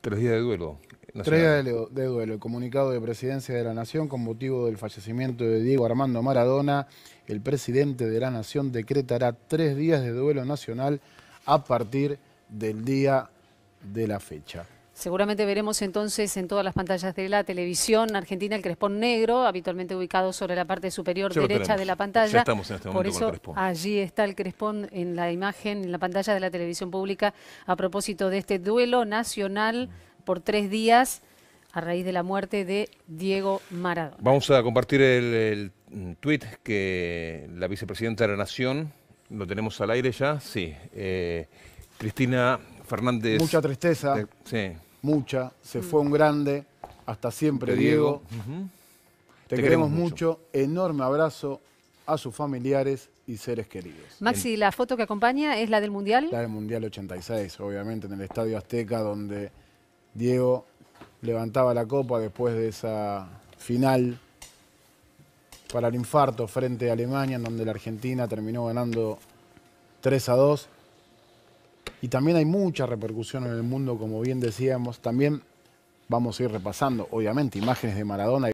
Tres días de duelo. Tres días de, duelo. El comunicado de presidencia de la Nación con motivo del fallecimiento de Diego Armando Maradona. El presidente de la Nación decretará tres días de duelo nacional a partir del día de la fecha. Seguramente veremos entonces en todas las pantallas de la televisión argentina el crespón negro, habitualmente ubicado sobre la parte superior derecha de la pantalla. Ya estamos en este momento Por eso, con el crespón. Allí está el crespón en la imagen, en la pantalla de la televisión pública, a propósito de este duelo nacional por tres días a raíz de la muerte de Diego Maradona. Vamos a compartir el, tweet mm, tuit que la vicepresidenta de la Nación, lo tenemos al aire ya, sí, eh, Cristina Fernández. Mucha tristeza. Eh, sí mucha, se mm. fue un grande, hasta siempre Diego. Te, queremos, mucho. mucho, enorme abrazo a sus familiares y seres queridos. Maxi, ¿la foto que acompaña es la del Mundial? La del Mundial 86, obviamente, en el Estadio Azteca, donde Diego levantaba la copa después de esa final para el infarto frente a Alemania, en donde la Argentina terminó ganando 3 a 2. Y también hay mucha repercusión en el mundo, como bien decíamos. También vamos a ir repasando, obviamente, imágenes de Maradona.